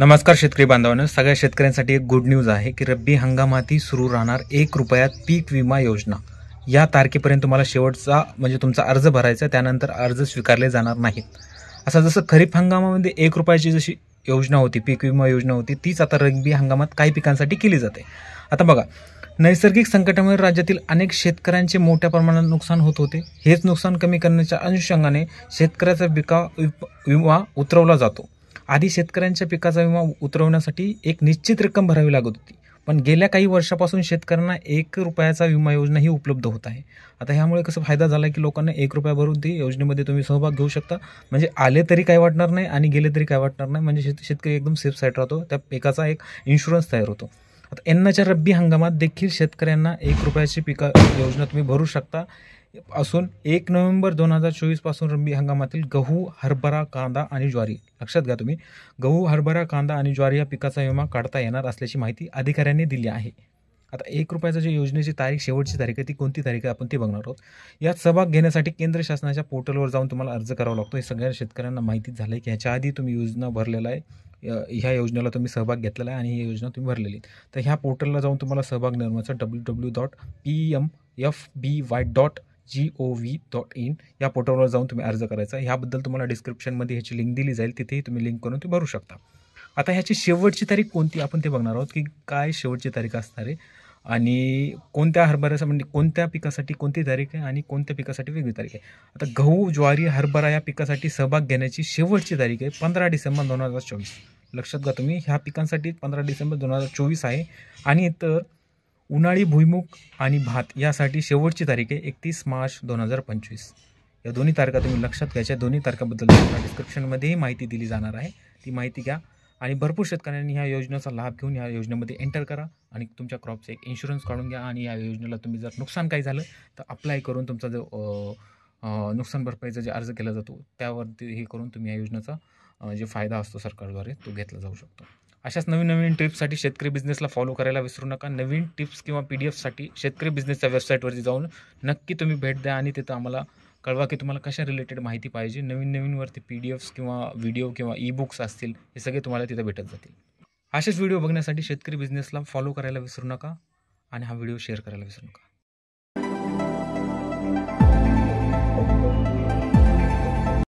नमस्कार शेतकरी बांधवांनो सगळ्या शेतकऱ्यांसाठी एक गुड न्यूज आहे की रब्बी हंगामातही सुरू राहणार एक रुपयात पीक विमा योजना या तारखेपर्यंत तुम्हाला शेवटचा म्हणजे तुमचा अर्ज भरायचा त्यानंतर अर्ज स्वीकारले जाणार नाहीत असं जसं खरीप हंगामामध्ये एक रुपयाची जशी योजना होती पीक विमा योजना होती तीच आता रब्बी हंगामात काही पिकांसाठी केली जाते आता बघा नैसर्गिक संकटामुळे राज्यातील अनेक शेतकऱ्यांचे मोठ्या प्रमाणात नुकसान होत होते हेच नुकसान कमी करण्याच्या अनुषंगाने शेतकऱ्याचा पिका विमा उतरवला जातो आधी शेतकऱ्यांच्या पिकाचा विमा उतरवण्यासाठी एक निश्चित रक्कम भरावी लागत होती पण गेल्या काही वर्षापासून शेतकऱ्यांना एक रुपयाचा विमा योजना ही उपलब्ध होत आहे आता ह्यामुळे कसं फायदा झाला की लोकांना एक रुपया भरून ती योजनेमध्ये तुम्ही सहभाग घेऊ शकता म्हणजे आले तरी काय वाटणार नाही आणि गेले तरी काय वाटणार नाही म्हणजे शेत शेतकरी एकदम सेफ साईड राहतो त्या पिकाचा एक इन्शुरन्स तयार होतो आता यंदाच्या रब्बी हंगामात देखील शेतकऱ्यांना एक रुपयाची पिका योजना तुम्ही भरू शकता असून एक नोव्हेंबर दोन हजार चोवीसपासून रब्बी हंगामातील गहू हरभरा कांदा आणि ज्वारी लक्षात घ्या तुम्ही गहू हरभरा कांदा आणि ज्वारी या पिकाचा विमा काढता येणार असल्याची माहिती अधिकाऱ्यांनी दिली आहे आता एक रुपयाचा जी योजनेची तारीख शेवटची तारीख आहे ती कोणती तारीख आहे आपण ती बघणार आहोत यात सहभाग घेण्यासाठी केंद्र शासनाच्या पोर्टलवर जाऊन तुम्हाला अर्ज करावा लागतो हे सगळ्या शेतकऱ्यांना माहिती झालं आहे की ह्याच्या आधी तुम्ही योजना भरलेला आहे ह्या योजनेला तुम्ही सहभाग घेतलेला आहे आणि ही योजना तुम्ही भरलेली तर ह्या पोर्टलला जाऊन तुम्हाला सहभाग निर्माचा W W dot P M F B Y dot G O V dot in या पोर्टलवर जाऊन तुम्ही अर्ज करायचा ह्याबद्दल तुम्हाला डिस्क्रिप्शनमध्ये ह्याची लिंक दिली जाईल तिथेही तुम्ही लिंक करून ती भरू शकता आता ह्याची शेवटची तारीख कोणती आपण ते बघणार आहोत की काय शेवटची तारीख असणार आहे आणि कोणत्या हरभऱ्याचा म्हणजे कोणत्या पिकासाठी कोणती तारीख आहे आणि कोणत्या पिकासाठी वेगळी तारीख आहे आता गहू ज्वारी हरभरा या पिकासाठी सहभाग घेण्याची शेवटची तारीख आहे पंधरा डिसेंबर दोन हजार चोवीस लक्षात घ्या तुम्ही ह्या पिकांसाठी पंधरा डिसेंबर दोन हजार चोवीस आहे आणि तर उन्हाळी भुईमुग आणि भात यासाठी शेवटची तारीख आहे एकतीस मार्च दोन हजार पंचवीस या दोन्ही तारखा तुम्ही लक्षात घ्यायच्या दोन्ही तारखाबद्दल डिस्क्रिप्शनमध्येही माहिती दिली जाणार आहे ती माहिती घ्या आणि भरपूर शेतकऱ्यांनी ह्या योजनेचा लाभ घेऊन या योजनेमध्ये एंटर करा आणि तुमच्या क्रॉपचे एक इन्शुरन्स काढून घ्या आणि या योजनेला तुम्ही जर नुकसान काही झालं तर अप्लाय करून तुमचा जो नुकसान भरपाईचा जे अर्ज केला जातो त्यावरती हे करून तुम्ही या योजनेचा जे फायदा असतो सरकारद्वारे तो घेतला जाऊ शकतो अशाच नवीन नवीन टिप्ससाठी शेतकरी बिझनेसला फॉलो करायला विसरू नका नवीन टिप्स किंवा पी डी एफसाठी शेतकरी बिझनेसच्या वेबसाईटवरती जाऊन नक्की तुम्ही भेट द्या आणि तिथं आम्हाला कळवा की तुम्हाला कशा रिलेटेड माहिती पाहिजे नवीन नवीनवरती पी डी एफ्स किंवा व्हिडिओ किंवा ई बुक्स असतील हे सगळे तुम्हाला तिथं भेटत जातील असेच व्हिडिओ बघण्यासाठी शेतकरी बिझनेसला फॉलो करायला विसरू नका आणि हा व्हिडिओ शेअर करायला विसरू नका